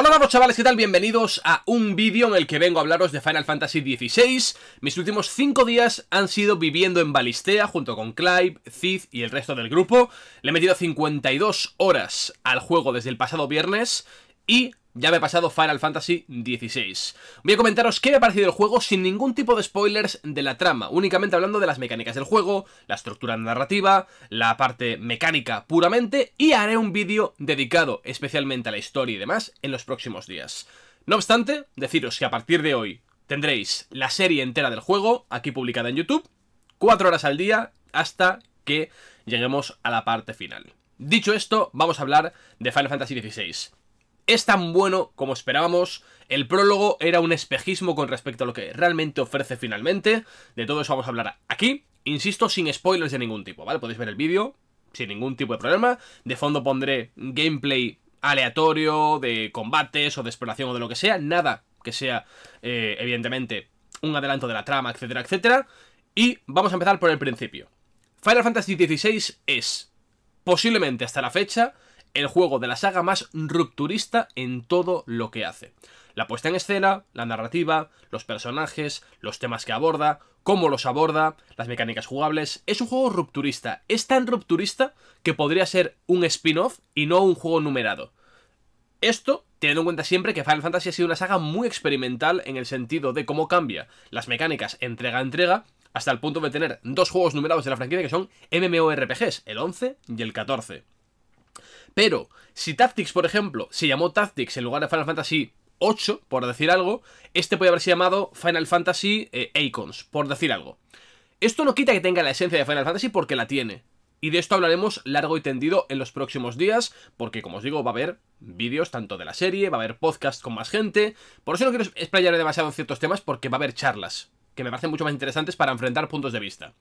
Hola vamos chavales, ¿qué tal? Bienvenidos a un vídeo en el que vengo a hablaros de Final Fantasy XVI. Mis últimos 5 días han sido viviendo en Balistea junto con Clive, Cid y el resto del grupo. Le he metido 52 horas al juego desde el pasado viernes y ya me he pasado Final Fantasy XVI. Voy a comentaros qué me ha parecido el juego sin ningún tipo de spoilers de la trama, únicamente hablando de las mecánicas del juego, la estructura narrativa, la parte mecánica puramente, y haré un vídeo dedicado especialmente a la historia y demás en los próximos días. No obstante, deciros que a partir de hoy tendréis la serie entera del juego, aquí publicada en YouTube, Cuatro horas al día hasta que lleguemos a la parte final. Dicho esto, vamos a hablar de Final Fantasy XVI es tan bueno como esperábamos. El prólogo era un espejismo con respecto a lo que realmente ofrece finalmente. De todo eso vamos a hablar aquí. Insisto, sin spoilers de ningún tipo, ¿vale? Podéis ver el vídeo sin ningún tipo de problema. De fondo pondré gameplay aleatorio, de combates o de exploración o de lo que sea. Nada que sea, eh, evidentemente, un adelanto de la trama, etcétera, etcétera. Y vamos a empezar por el principio. Final Fantasy XVI es, posiblemente hasta la fecha, el juego de la saga más rupturista en todo lo que hace. La puesta en escena, la narrativa, los personajes, los temas que aborda, cómo los aborda, las mecánicas jugables. Es un juego rupturista. Es tan rupturista que podría ser un spin-off y no un juego numerado. Esto teniendo en cuenta siempre que Final Fantasy ha sido una saga muy experimental en el sentido de cómo cambia las mecánicas entrega a entrega hasta el punto de tener dos juegos numerados de la franquicia que son MMORPGs, el 11 y el 14. Pero, si Tactics, por ejemplo, se llamó Tactics en lugar de Final Fantasy 8, por decir algo, este puede haberse llamado Final Fantasy eh, Icons, por decir algo. Esto no quita que tenga la esencia de Final Fantasy porque la tiene. Y de esto hablaremos largo y tendido en los próximos días, porque como os digo, va a haber vídeos tanto de la serie, va a haber podcasts con más gente. Por eso no quiero explayar demasiado en ciertos temas, porque va a haber charlas, que me parecen mucho más interesantes para enfrentar puntos de vista.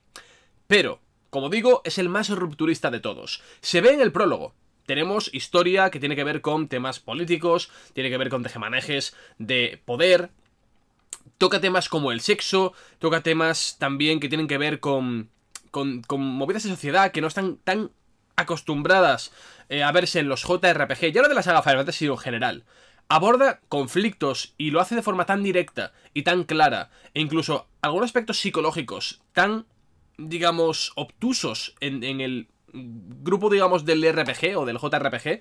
Pero, como digo, es el más rupturista de todos. Se ve en el prólogo, tenemos historia que tiene que ver con temas políticos, tiene que ver con tejemanejes de poder, toca temas como el sexo, toca temas también que tienen que ver con, con, movidas de sociedad que no están tan acostumbradas eh, a verse en los JRPG, ya lo de la saga Final Fantasy, en general. Aborda conflictos y lo hace de forma tan directa y tan clara, e incluso algunos aspectos psicológicos tan, digamos, obtusos en el grupo, digamos, del RPG o del JRPG,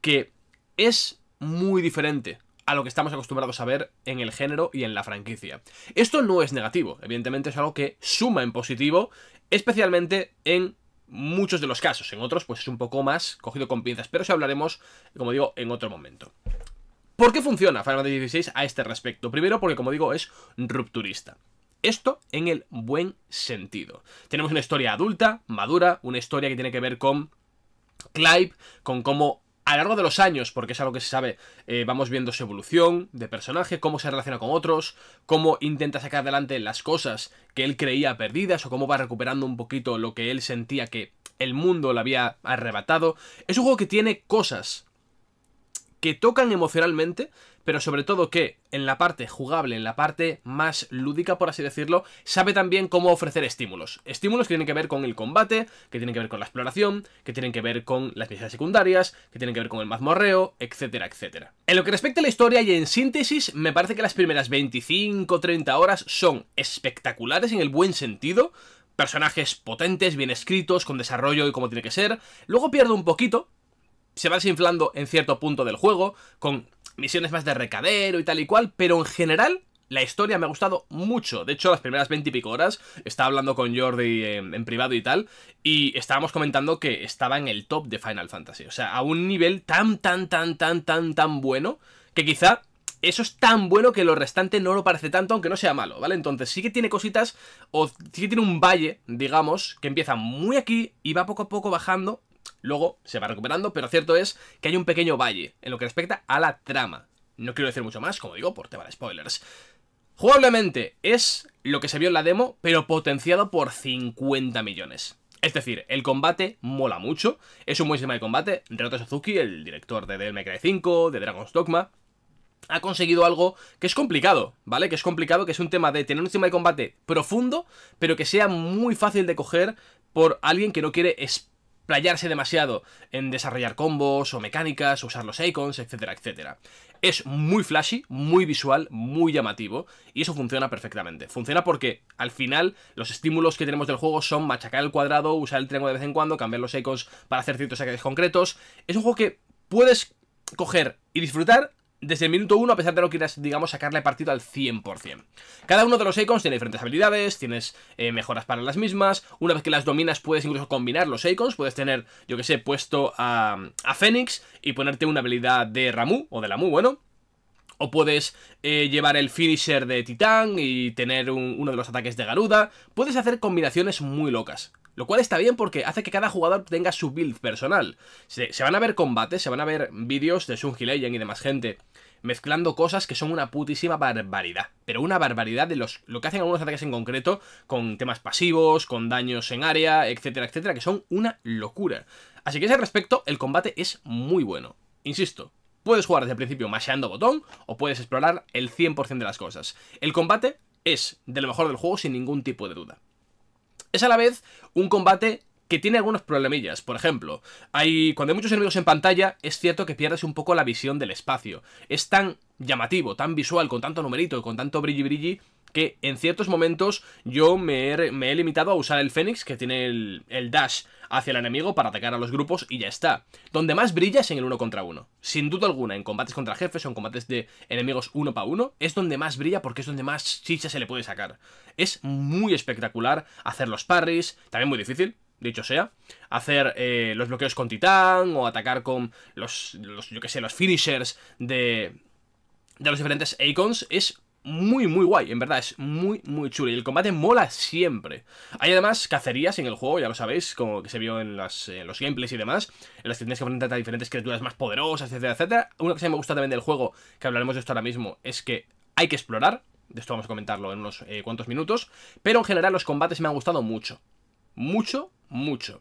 que es muy diferente a lo que estamos acostumbrados a ver en el género y en la franquicia. Esto no es negativo, evidentemente es algo que suma en positivo, especialmente en muchos de los casos. En otros, pues es un poco más cogido con pinzas, pero eso hablaremos, como digo, en otro momento. ¿Por qué funciona Final Fantasy XVI a este respecto? Primero porque, como digo, es rupturista. Esto en el buen sentido. Tenemos una historia adulta, madura, una historia que tiene que ver con Clive, con cómo a lo largo de los años, porque es algo que se sabe, eh, vamos viendo su evolución de personaje, cómo se relaciona con otros, cómo intenta sacar adelante las cosas que él creía perdidas o cómo va recuperando un poquito lo que él sentía que el mundo le había arrebatado. Es un juego que tiene cosas que tocan emocionalmente, pero sobre todo que en la parte jugable, en la parte más lúdica, por así decirlo, sabe también cómo ofrecer estímulos. Estímulos que tienen que ver con el combate, que tienen que ver con la exploración, que tienen que ver con las misiones secundarias, que tienen que ver con el mazmorreo, etcétera, etcétera. En lo que respecta a la historia y en síntesis, me parece que las primeras 25-30 horas son espectaculares en el buen sentido, personajes potentes, bien escritos, con desarrollo y como tiene que ser. Luego pierdo un poquito, se va desinflando en cierto punto del juego, con misiones más de recadero y tal y cual, pero en general la historia me ha gustado mucho. De hecho, las primeras 20 y pico horas estaba hablando con Jordi en, en, privado y tal, y estábamos comentando que estaba en el top de Final Fantasy. O sea, a un nivel tan, tan, tan, tan, tan, tan bueno, que quizá eso es tan bueno que lo restante no lo parece tanto, aunque no sea malo, ¿vale? Entonces sí que tiene cositas, o sí que tiene un valle, digamos, que empieza muy aquí y va poco a poco bajando Luego se va recuperando, pero cierto es que hay un pequeño valle en lo que respecta a la trama. No quiero decir mucho más, como digo, por tema de spoilers. Jugablemente es lo que se vio en la demo, pero potenciado por 50 millones. Es decir, el combate mola mucho, es un buen sistema de combate. Ryota Suzuki, el director de The 5, de Dragon's Dogma, ha conseguido algo que es complicado, ¿vale? Que es complicado, que es un tema de tener un sistema de combate profundo, pero que sea muy fácil de coger por alguien que no quiere playarse demasiado en desarrollar combos o mecánicas, usar los icons, etcétera, etcétera. Es muy flashy, muy visual, muy llamativo, y eso funciona perfectamente. Funciona porque al final los estímulos que tenemos del juego son machacar el cuadrado, usar el triángulo de vez en cuando, cambiar los icons para hacer ciertos ataques concretos. Es un juego que puedes coger y disfrutar desde el minuto 1, a pesar de no quieras, digamos, sacarle partido al 100%. Cada uno de los icons tiene diferentes habilidades, tienes eh, mejoras para las mismas, una vez que las dominas puedes incluso combinar los icons, puedes tener, yo que sé, puesto a, a Fénix y ponerte una habilidad de Ramu, o de Lamu, bueno, o puedes eh, llevar el finisher de Titán y tener uno de los ataques de Garuda. Puedes hacer combinaciones muy locas. Lo cual está bien porque hace que cada jugador tenga su build personal. Se, van a ver combates, se van a ver vídeos de Sun Legend y demás gente. Mezclando cosas que son una putísima barbaridad. Pero una barbaridad de los, lo que hacen algunos ataques en concreto, con temas pasivos, con daños en área, etcétera, etcétera, que son una locura. Así que a ese respecto, el combate es muy bueno. Insisto, Puedes jugar desde el principio masheando botón o puedes explorar el 100% de las cosas. El combate es de lo mejor del juego sin ningún tipo de duda. Es a la vez un combate que tiene algunos problemillas. Por ejemplo, hay, cuando hay muchos enemigos en pantalla, es cierto que pierdes un poco la visión del espacio. Es tan llamativo, tan visual, con tanto numerito, y con tanto brilli brilli, que en ciertos momentos yo me he, limitado a usar el Fénix, que tiene el, dash hacia el enemigo para atacar a los grupos y ya está. Donde más brilla es en el uno contra uno. Sin duda alguna, en combates contra jefes o en combates de enemigos uno para uno, es donde más brilla porque es donde más chicha se le puede sacar. Es muy espectacular hacer los parries, también muy difícil, dicho sea, hacer eh, los bloqueos con titán o atacar con los, yo que sé, los finishers de, de los diferentes icons es muy, muy guay. En verdad, es muy, muy chulo. Y el combate mola siempre. Hay además cacerías en el juego, ya lo sabéis, como que se vio en, los gameplays y demás, en las que tienes que enfrentar a diferentes criaturas más poderosas, etcétera, etcétera. Una cosa que me gusta también del juego, que hablaremos de esto ahora mismo, es que hay que explorar. De esto vamos a comentarlo en unos eh, cuantos minutos. Pero en general los combates me han gustado mucho. Mucho, mucho.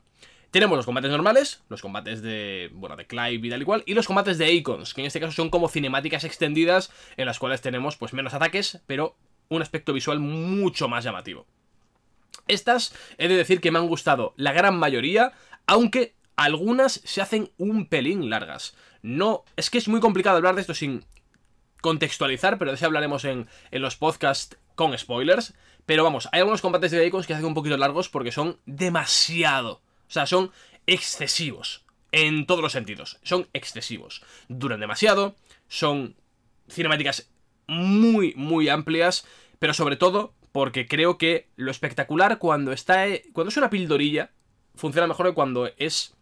Tenemos los combates normales, los combates de, bueno, de Clive y tal y cual, y los combates de Icons, que en este caso son como cinemáticas extendidas en las cuales tenemos pues menos ataques, pero un aspecto visual mucho más llamativo. Estas he de decir que me han gustado la gran mayoría, aunque algunas se hacen un pelín largas. No, es que es muy complicado hablar de esto sin contextualizar, pero de eso hablaremos en, en los podcasts con spoilers. Pero vamos, hay algunos combates de Icons que se hacen un poquito largos porque son demasiado o sea, son excesivos. En todos los sentidos. Son excesivos. Duran demasiado. Son cinemáticas muy, muy amplias. Pero sobre todo porque creo que lo espectacular cuando está eh, cuando es una pildorilla funciona mejor que cuando es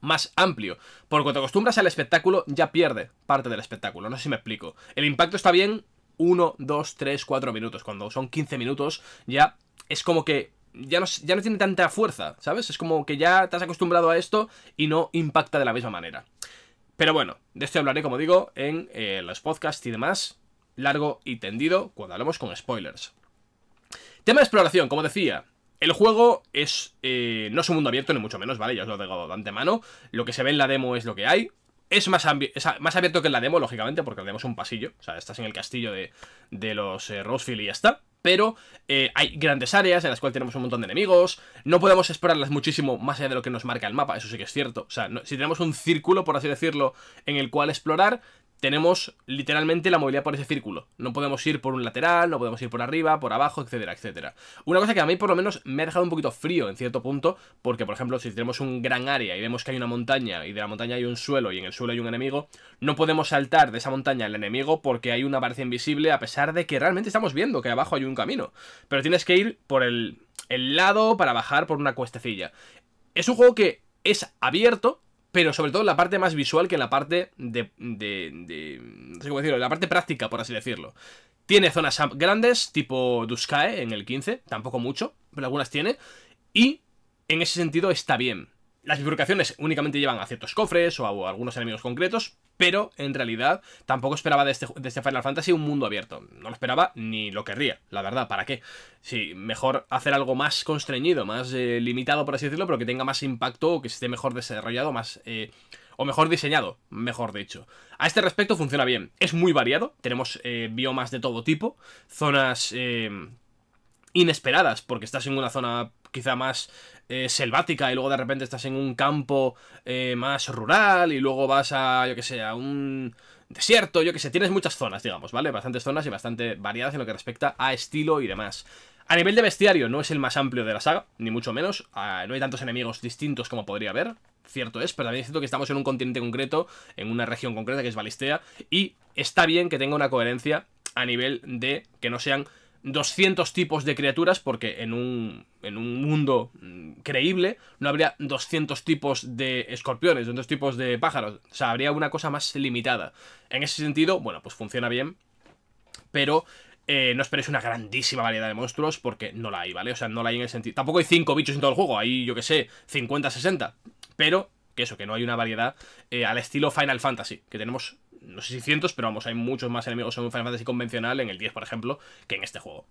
más amplio. Porque cuando te acostumbras al espectáculo ya pierde parte del espectáculo. No sé si me explico. El impacto está bien 1, 2, 3, 4 minutos. Cuando son 15 minutos ya es como que ya no, tiene tanta fuerza, ¿sabes? Es como que ya te has acostumbrado a esto y no impacta de la misma manera. Pero bueno, de esto hablaré, como digo, en eh, los podcasts y demás, largo y tendido, cuando hablemos con spoilers. Tema de exploración, como decía, el juego es eh, no es un mundo abierto, ni mucho menos, ¿vale? Ya os lo he dado de antemano. Lo que se ve en la demo es lo que hay. Es más, más abierto que la demo, lógicamente, porque la demo es un pasillo. O sea, estás en el castillo de, los eh, y ya está. Pero eh, hay grandes áreas en las cuales tenemos un montón de enemigos. No podemos explorarlas muchísimo más allá de lo que nos marca el mapa, eso sí que es cierto. O sea, si tenemos un círculo, por así decirlo, en el cual explorar, tenemos literalmente la movilidad por ese círculo. No podemos ir por un lateral, no podemos ir por arriba, por abajo, etcétera, etcétera. Una cosa que a mí por lo menos me ha dejado un poquito frío en cierto punto, porque por ejemplo si tenemos un gran área y vemos que hay una montaña y de la montaña hay un suelo y en el suelo hay un enemigo, no podemos saltar de esa montaña al enemigo porque hay una pared invisible a pesar de que realmente estamos viendo que abajo hay un camino. Pero tienes que ir por el, el lado para bajar por una cuestecilla. Es un juego que es abierto, pero sobre todo en la parte más visual que en la parte de, no sé cómo decirlo, en la parte práctica, por así decirlo. Tiene zonas grandes, tipo Duscae en el 15, tampoco mucho, pero algunas tiene, y en ese sentido está bien las bifurcaciones únicamente llevan a ciertos cofres o a, algunos enemigos concretos, pero en realidad tampoco esperaba este, de este, Final Fantasy un mundo abierto. No lo esperaba ni lo querría, la verdad, ¿para qué? Sí, mejor hacer algo más constreñido, más eh, limitado, por así decirlo, pero que tenga más impacto o que esté mejor desarrollado, más... Eh, o mejor diseñado, mejor dicho. A este respecto funciona bien. Es muy variado, tenemos eh, biomas de todo tipo, zonas inesperadas, porque estás en una zona quizá más eh, selvática y luego de repente estás en un campo eh, más rural y luego vas a, yo que sé, a un desierto, yo que sé, tienes muchas zonas, digamos, ¿vale? Bastantes zonas y bastante variadas en lo que respecta a estilo y demás. A nivel de bestiario no es el más amplio de la saga, ni mucho menos, ah, no hay tantos enemigos distintos como podría haber, cierto es, pero también es cierto que estamos en un continente concreto, en una región concreta que es Balistea, y está bien que tenga una coherencia a nivel de que no sean 200 tipos de criaturas, porque en un, en un mundo mm, creíble no habría 200 tipos de escorpiones, 200 tipos de pájaros, o sea, habría una cosa más limitada. En ese sentido, bueno, pues funciona bien, pero eh, no esperéis una grandísima variedad de monstruos porque no la hay, ¿vale? O sea, no la hay en el sentido... Tampoco hay 5 bichos en todo el juego, hay, yo que sé, 50, 60, pero... Que eso, que no hay una variedad eh, al estilo Final Fantasy, que tenemos no sé si cientos, pero vamos, hay muchos más enemigos en un Final Fantasy convencional, en el 10 por ejemplo, que en este juego.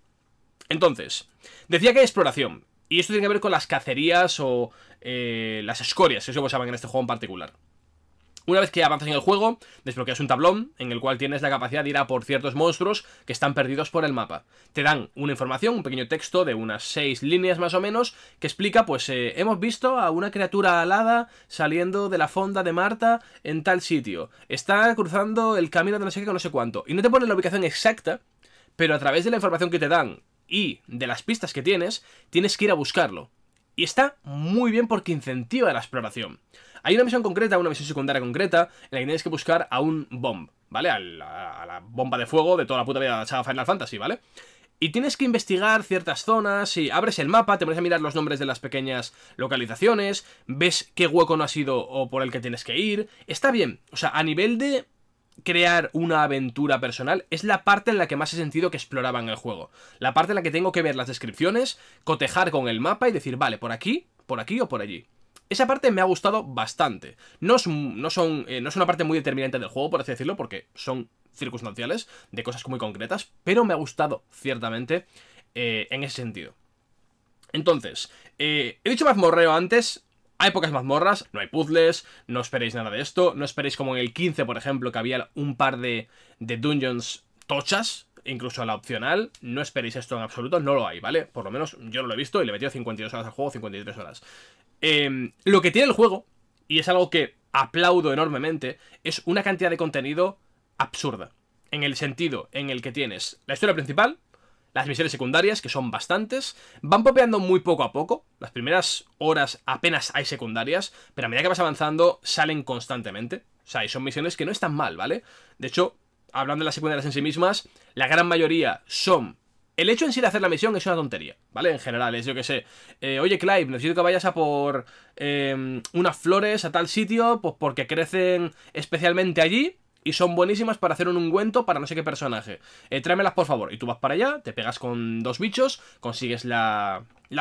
Entonces, decía que hay exploración, y esto tiene que ver con las cacerías o eh, las escorias, que es que se llaman en este juego en particular. Una vez que avanzas en el juego, desbloqueas un tablón en el cual tienes la capacidad de ir a por ciertos monstruos que están perdidos por el mapa. Te dan una información, un pequeño texto de unas seis líneas más o menos, que explica, pues, eh, hemos visto a una criatura alada saliendo de la fonda de Marta en tal sitio. Está cruzando el camino de no sé qué, no sé cuánto. Y no te pone la ubicación exacta, pero a través de la información que te dan y de las pistas que tienes, tienes que ir a buscarlo. Y está muy bien porque incentiva la exploración. Hay una misión concreta, una misión secundaria concreta, en la que tienes que buscar a un bomb, ¿vale? A la, bomba de fuego de toda la puta vida de la Final Fantasy, ¿vale? Y tienes que investigar ciertas zonas y abres el mapa, te pones a mirar los nombres de las pequeñas localizaciones, ves qué hueco no ha sido o por el que tienes que ir. Está bien, o sea, a nivel de crear una aventura personal es la parte en la que más he sentido que exploraba en el juego. La parte en la que tengo que ver las descripciones, cotejar con el mapa y decir, vale, por aquí, por aquí o por allí. Esa parte me ha gustado bastante. No es, son, eh, no es una parte muy determinante del juego, por así decirlo, porque son circunstanciales, de cosas muy concretas, pero me ha gustado, ciertamente, eh, en ese sentido. Entonces, eh, he dicho mazmorreo antes, hay pocas mazmorras, no hay puzzles, no esperéis nada de esto, no esperéis como en el 15, por ejemplo, que había un par de, de dungeons tochas, incluso a la opcional, no esperéis esto en absoluto, no lo hay, ¿vale? Por lo menos yo no lo he visto y le he metido 52 horas al juego, 53 horas. Em, lo que tiene el juego, y es algo que aplaudo enormemente, es una cantidad de contenido absurda. En el sentido en el que tienes la historia principal, las misiones secundarias, que son bastantes, van popeando muy poco a poco. Las primeras horas apenas hay secundarias, pero a medida que vas avanzando salen constantemente. O sea, y son misiones que no están mal, ¿vale? De hecho, hablando de las secundarias en sí mismas, la gran mayoría son el hecho en sí de hacer la misión es una tontería, ¿vale? En general, es yo que sé. Eh, oye, Clive, necesito que vayas a por em, unas flores a tal sitio, pues porque crecen especialmente allí y son buenísimas para hacer un ungüento para no sé qué personaje. Eh, tráemelas, por favor. Y tú vas para allá, te pegas con dos bichos, consigues las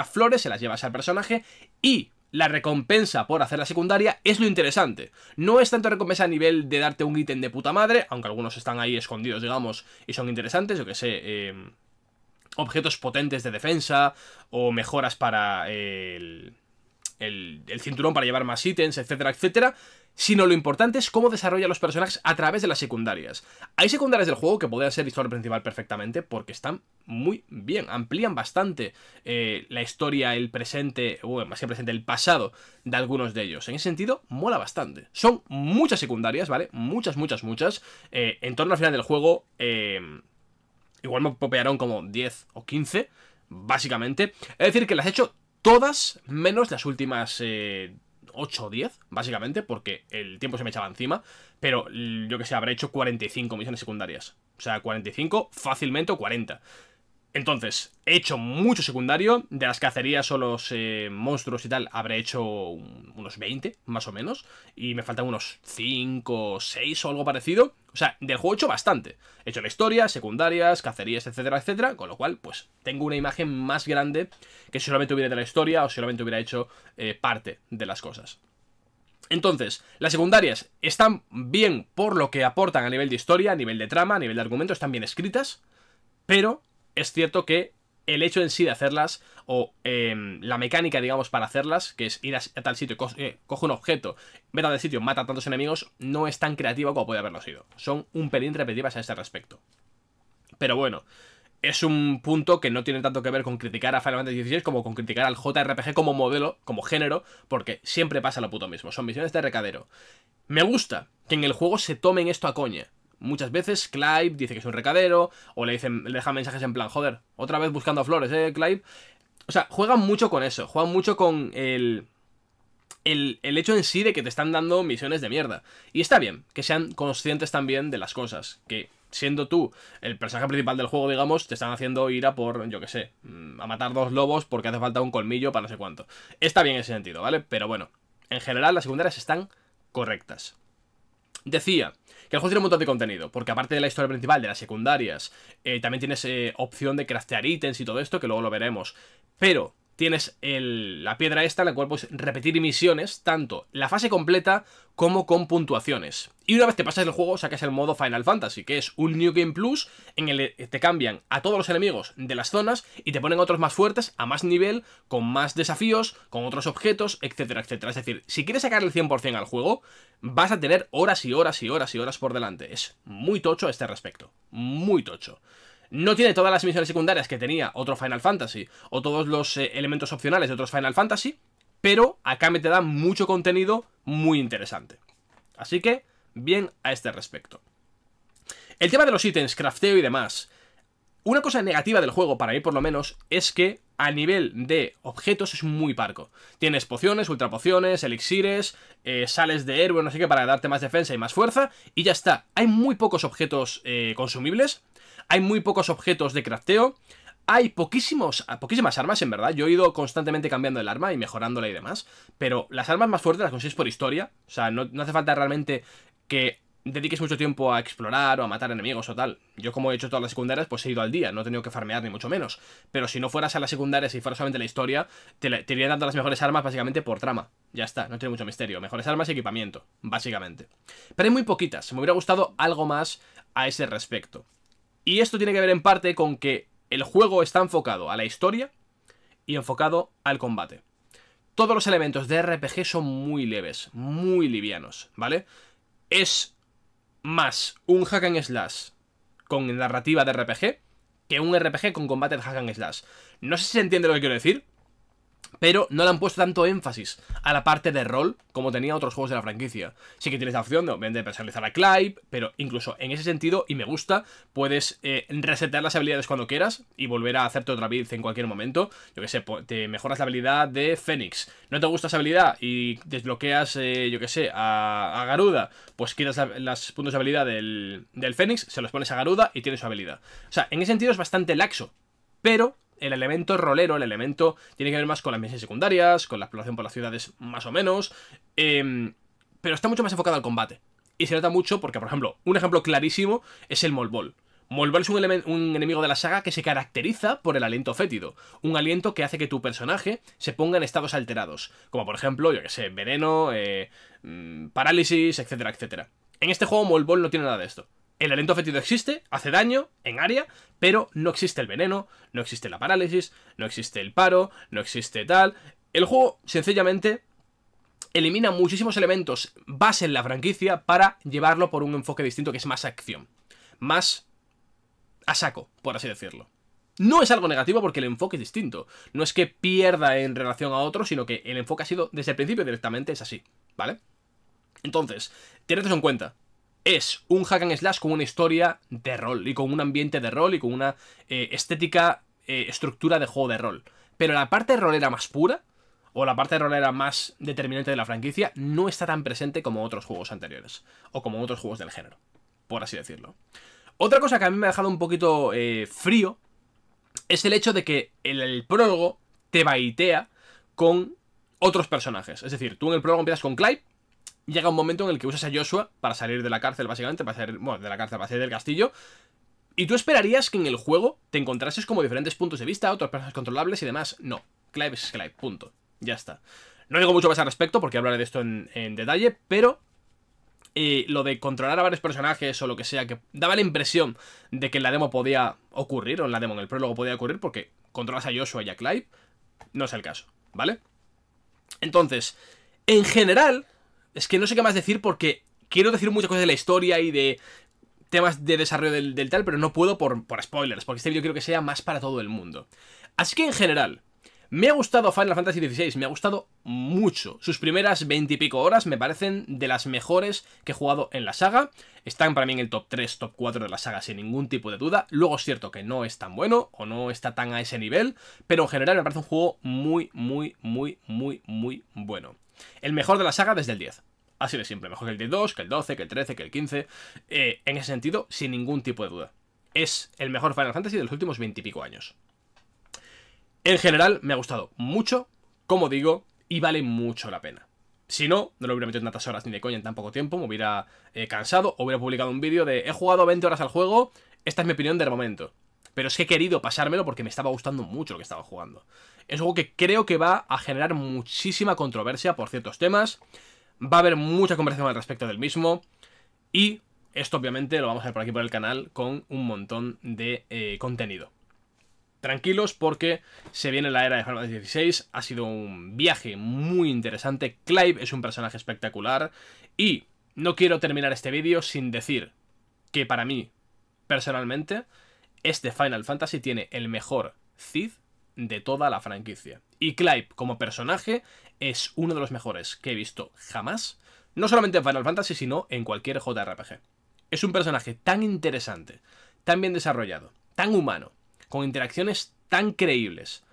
flores, se las llevas al personaje y la recompensa por hacer la secundaria es lo interesante. No es tanto recompensa a nivel de darte un ítem de puta madre, aunque algunos están ahí escondidos, digamos, y son interesantes, yo que sé, em, objetos potentes de defensa o mejoras para el, el, cinturón para llevar más ítems, etcétera, etcétera, sino lo importante es cómo desarrolla los personajes a través de las secundarias. Hay secundarias del juego que podrían ser historia principal perfectamente porque están muy bien, amplían bastante eh, la historia, el presente, bueno, más que presente, el pasado de algunos de ellos. En ese sentido, mola bastante. Son muchas secundarias, ¿vale? Muchas, muchas, muchas. Eh, en torno al final del juego... Eh, Igual me popearon como 10 o 15, básicamente. Es decir, que las he hecho todas, menos las últimas eh, 8 o 10, básicamente, porque el tiempo se me echaba encima. Pero yo que sé, habré hecho 45 misiones secundarias. O sea, 45 fácilmente o 40. Entonces, he hecho mucho secundario, de las cacerías o los eh, monstruos y tal, habré hecho unos 20, más o menos, y me faltan unos 5, 6 o algo parecido. O sea, del juego he hecho bastante. He hecho la historia, secundarias, cacerías, etcétera, etcétera, con lo cual, pues, tengo una imagen más grande que si solamente hubiera de la historia o si solamente hubiera hecho eh, parte de las cosas. Entonces, las secundarias están bien por lo que aportan a nivel de historia, a nivel de trama, a nivel de argumento, están bien escritas, pero es cierto que el hecho en sí de hacerlas, o em, la mecánica, digamos, para hacerlas, que es ir a, tal sitio, eh, coge un objeto, ve a tal sitio, mata a tantos enemigos, no es tan creativa como puede haberlo sido. Son un pelín repetitivas a este respecto. Pero bueno, es un punto que no tiene tanto que ver con criticar a Final Fantasy XVI como con criticar al JRPG como modelo, como género, porque siempre pasa lo puto mismo. Son misiones de recadero. Me gusta que en el juego se tomen esto a coña. Muchas veces Clive dice que es un recadero, o le, dicen, le mensajes en plan, joder, otra vez buscando flores, ¿eh, Clive? O sea, juegan mucho con eso, juegan mucho con el, el, hecho en sí de que te están dando misiones de mierda. Y está bien, que sean conscientes también de las cosas, que siendo tú el personaje principal del juego, digamos, te están haciendo ir a por, yo que sé, mm, a matar dos lobos porque hace falta un colmillo para no sé cuánto. Está bien en ese sentido, ¿vale? Pero bueno, en general las secundarias están correctas. Decía, que el juego tiene un montón de contenido, porque aparte de la historia principal, de las secundarias, eh, también tienes eh, opción de craftear ítems y todo esto, que luego lo veremos. Pero tienes la piedra esta, en la cual puedes repetir misiones, tanto la fase completa como con puntuaciones. Y una vez te pasas el juego, sacas el modo Final Fantasy, que es un New Game Plus, en el que te cambian a todos los enemigos de las zonas y te ponen otros más fuertes, a más nivel, con más desafíos, con otros objetos, etcétera, etcétera. Es decir, si quieres sacar el 100% al juego, vas a tener horas y horas y horas y horas por delante. Es muy tocho a este respecto, muy tocho. No tiene todas las misiones secundarias que tenía otro Final Fantasy o todos los eh, elementos opcionales de otros Final Fantasy, pero acá me te da mucho contenido muy interesante. Así que, bien a este respecto. El tema de los ítems, crafteo y demás. Una cosa negativa del juego, para mí por lo menos, es que a nivel de objetos es muy parco. Tienes pociones, ultra pociones, elixires, eh, sales de héroe, no sé qué, para darte más defensa y más fuerza, y ya está. Hay muy pocos objetos eh, consumibles, hay muy pocos objetos de crafteo. Hay poquísimas armas, en verdad. Yo he ido constantemente cambiando el arma y mejorándola y demás. Pero las armas más fuertes las consigues por historia. O sea, no, hace falta realmente que dediques mucho tiempo a explorar o a matar enemigos o tal. Yo como he hecho todas las secundarias, pues he ido al día, no he tenido que farmear ni mucho menos. Pero si no fueras a las secundarias y fueras solamente la historia, te, te irían dando las mejores armas básicamente por trama. Ya está, no tiene mucho misterio. Mejores armas y equipamiento, básicamente. Pero hay muy poquitas, me hubiera gustado algo más a ese respecto. Y esto tiene que ver en parte con que el juego está enfocado a la historia y enfocado al combate. Todos los elementos de RPG son muy leves, muy livianos, ¿vale? Es más un hack and slash con narrativa de RPG que un RPG con combate de hack and slash. No sé si se entiende lo que quiero decir, pero no le han puesto tanto énfasis a la parte de rol como tenía otros juegos de la franquicia. Sí que tienes la opción de, personalizar a Clive, pero incluso en ese sentido, y me gusta, puedes resetar eh, resetear las habilidades cuando quieras y volver a hacerte otra vez en cualquier momento. Yo que sé, te mejoras la habilidad de Fénix. ¿No te gusta esa habilidad y desbloqueas, eh, yo que sé, a, Garuda? Pues quitas las puntos de habilidad del, del Fénix, se los pones a Garuda y tienes su habilidad. O sea, en ese sentido es bastante laxo, pero el elemento rolero, el elemento tiene que ver más con las misiones secundarias, con la exploración por las ciudades más o menos, em, pero está mucho más enfocado al combate. Y se nota mucho porque, por ejemplo, un ejemplo clarísimo es el Molbol. Molbol es un, enemigo de la saga que se caracteriza por el aliento fétido, un aliento que hace que tu personaje se ponga en estados alterados, como por ejemplo, yo que sé, veneno, eh, mm, parálisis, etcétera, etcétera. En este juego Molbol no tiene nada de esto. El aliento afectivo existe, hace daño en área, pero no existe el veneno, no existe la parálisis, no existe el paro, no existe tal. El juego, sencillamente, elimina muchísimos elementos base en la franquicia para llevarlo por un enfoque distinto que es más acción. Más a saco, por así decirlo. No es algo negativo porque el enfoque es distinto. No es que pierda en relación a otro, sino que el enfoque ha sido desde el principio directamente es así, ¿vale? Entonces, tened eso en cuenta es un hack and slash con una historia de rol y con un ambiente de rol y con una eh, estética, eh, estructura de juego de rol. Pero la parte rolera más pura, o la parte rolera más determinante de la franquicia, no está tan presente como otros juegos anteriores, o como otros juegos del género, por así decirlo. Otra cosa que a mí me ha dejado un poquito eh, frío es el hecho de que el, el prólogo te baitea con otros personajes. Es decir, tú en el prólogo empiezas con Clive, llega un momento en el que usas a Joshua para salir de la cárcel, básicamente, para hacer bueno, de la cárcel, para salir del castillo. Y tú esperarías que en el juego te encontrases como diferentes puntos de vista, otras personas controlables y demás. No, Clive es Clive, punto. Ya está. No digo mucho más al respecto porque hablaré de esto en, detalle, pero eh, lo de controlar a varios personajes o lo que sea, que daba la impresión de que en la demo podía ocurrir, o en la demo, en el prólogo podía ocurrir, porque controlas a Joshua y a Clive, no es el caso, ¿vale? Entonces, en general, es que no sé qué más decir porque quiero decir muchas cosas de la historia y de temas de desarrollo del, tal, pero no puedo por, por spoilers, porque este vídeo quiero que sea más para todo el mundo. Así que en general, me ha gustado Final Fantasy XVI, me ha gustado mucho. Sus primeras veintipico horas me parecen de las mejores que he jugado en la saga. Están para mí en el top 3, top 4 de la saga sin ningún tipo de duda. Luego es cierto que no es tan bueno o no está tan a ese nivel, pero en general me parece un juego muy, muy, muy, muy, muy bueno. El mejor de la saga desde el 10. Así de siempre. mejor que el 10 2, que el 12, que el 13, que el 15. Eh, en ese sentido, sin ningún tipo de duda. Es el mejor Final Fantasy de los últimos 20 y pico años. En general, me ha gustado mucho, como digo, y vale mucho la pena. Si no, no lo hubiera metido en tantas horas ni de coña en tan poco tiempo, me hubiera eh, cansado o hubiera publicado un vídeo de he jugado 20 horas al juego, esta es mi opinión del momento. Pero es que he querido pasármelo porque me estaba gustando mucho lo que estaba jugando. Es algo que creo que va a generar muchísima controversia por ciertos temas. Va a haber mucha conversación al respecto del mismo. Y esto obviamente lo vamos a ver por aquí por el canal con un montón de eh, contenido. Tranquilos porque se viene la era de Final Fantasy XVI. Ha sido un viaje muy interesante. Clive es un personaje espectacular. Y no quiero terminar este vídeo sin decir que para mí, personalmente, este Final Fantasy tiene el mejor Cid de toda la franquicia. Y Clive, como personaje, es uno de los mejores que he visto jamás, no solamente en Final Fantasy, sino en cualquier JRPG. Es un personaje tan interesante, tan bien desarrollado, tan humano, con interacciones tan creíbles,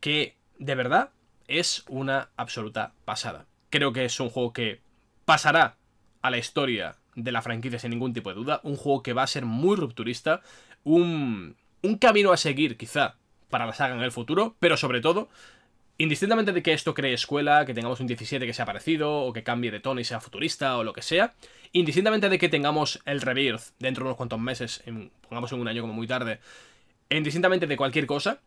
que de verdad es una absoluta pasada. Creo que es un juego que pasará a la historia de la franquicia sin ningún tipo de duda, un juego que va a ser muy rupturista, un, un camino a seguir quizá para la saga en el futuro, pero sobre todo, indistintamente de que esto cree escuela, que tengamos un 17 que sea parecido, o que cambie de tono y sea futurista, o lo que sea, indistintamente de que tengamos el Rebirth dentro de unos cuantos meses, pongamos en un año como muy tarde, indistintamente de cualquier cosa,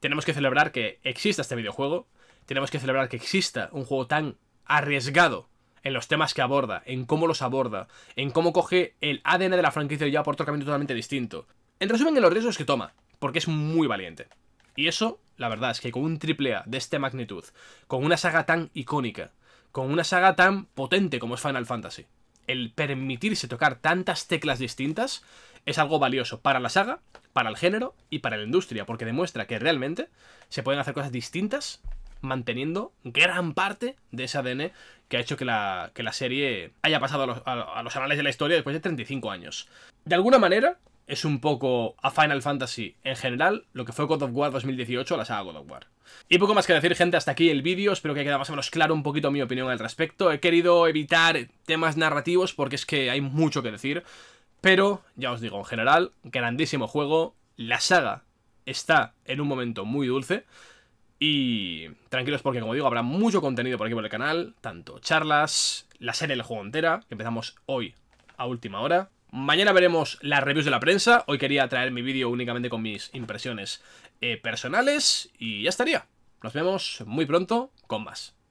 tenemos que celebrar que exista este videojuego, tenemos que celebrar que exista un juego tan arriesgado en los temas que aborda, en cómo los aborda, en cómo coge el ADN de la franquicia ya por otro camino totalmente distinto. En resumen, en los riesgos que toma, porque es muy valiente. Y eso, la verdad, es que con un triple A de esta magnitud, con una saga tan icónica, con una saga tan potente como es Final Fantasy, el permitirse tocar tantas teclas distintas es algo valioso para la saga, para el género y para la industria, porque demuestra que realmente se pueden hacer cosas distintas manteniendo gran parte de ese ADN que ha hecho que la, la serie haya pasado a los, a los anales de la historia después de 35 años. De alguna manera, es un poco a Final Fantasy en general, lo que fue God of War 2018, la saga God of War. Y poco más que decir, gente, hasta aquí el vídeo, espero que haya quedado más o menos claro un poquito mi opinión al respecto. He querido evitar temas narrativos porque es que hay mucho que decir, pero ya os digo, en general, grandísimo juego, la saga está en un momento muy dulce. Y tranquilos porque, como digo, habrá mucho contenido por aquí por el canal, tanto charlas, la serie del juego entera, que empezamos hoy a última hora, Mañana veremos las reviews de la prensa. Hoy quería traer mi vídeo únicamente con mis impresiones eh, personales y ya estaría. Nos vemos muy pronto con más.